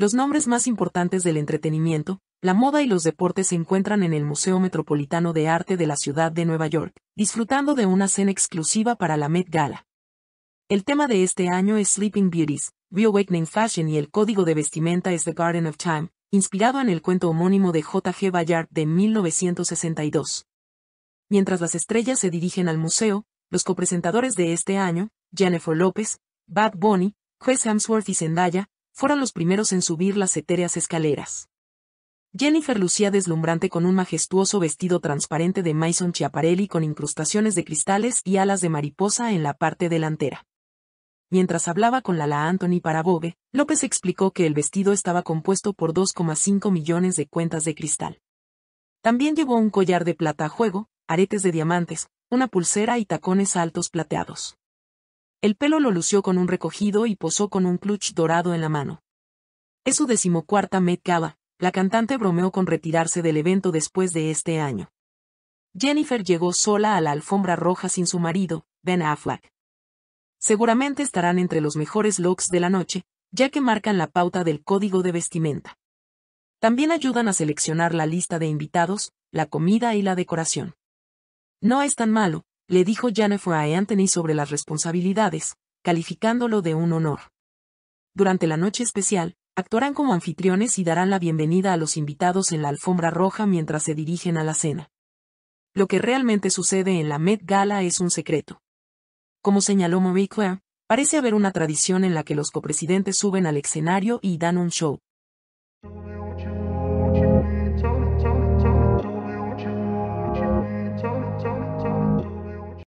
Los nombres más importantes del entretenimiento, la moda y los deportes se encuentran en el Museo Metropolitano de Arte de la Ciudad de Nueva York, disfrutando de una cena exclusiva para la Met Gala. El tema de este año es Sleeping Beauties, Reawakening Fashion y el código de vestimenta es The Garden of Time, inspirado en el cuento homónimo de J.G. Bayard de 1962. Mientras las estrellas se dirigen al museo, los copresentadores de este año, Jennifer López, Bad Bunny, Chris Hemsworth y Zendaya, fueron los primeros en subir las etéreas escaleras. Jennifer lucía deslumbrante con un majestuoso vestido transparente de Maison Chiaparelli con incrustaciones de cristales y alas de mariposa en la parte delantera. Mientras hablaba con la la Anthony para Vogue, López explicó que el vestido estaba compuesto por 2,5 millones de cuentas de cristal. También llevó un collar de plata a juego, aretes de diamantes, una pulsera y tacones altos plateados. El pelo lo lució con un recogido y posó con un clutch dorado en la mano. Es su decimocuarta Met Gala, la cantante bromeó con retirarse del evento después de este año. Jennifer llegó sola a la alfombra roja sin su marido, Ben Affleck. Seguramente estarán entre los mejores looks de la noche, ya que marcan la pauta del código de vestimenta. También ayudan a seleccionar la lista de invitados, la comida y la decoración. No es tan malo, le dijo Jennifer a Anthony sobre las responsabilidades, calificándolo de un honor. Durante la noche especial, actuarán como anfitriones y darán la bienvenida a los invitados en la alfombra roja mientras se dirigen a la cena. Lo que realmente sucede en la Met Gala es un secreto. Como señaló Marie Claire, parece haber una tradición en la que los copresidentes suben al escenario y dan un show,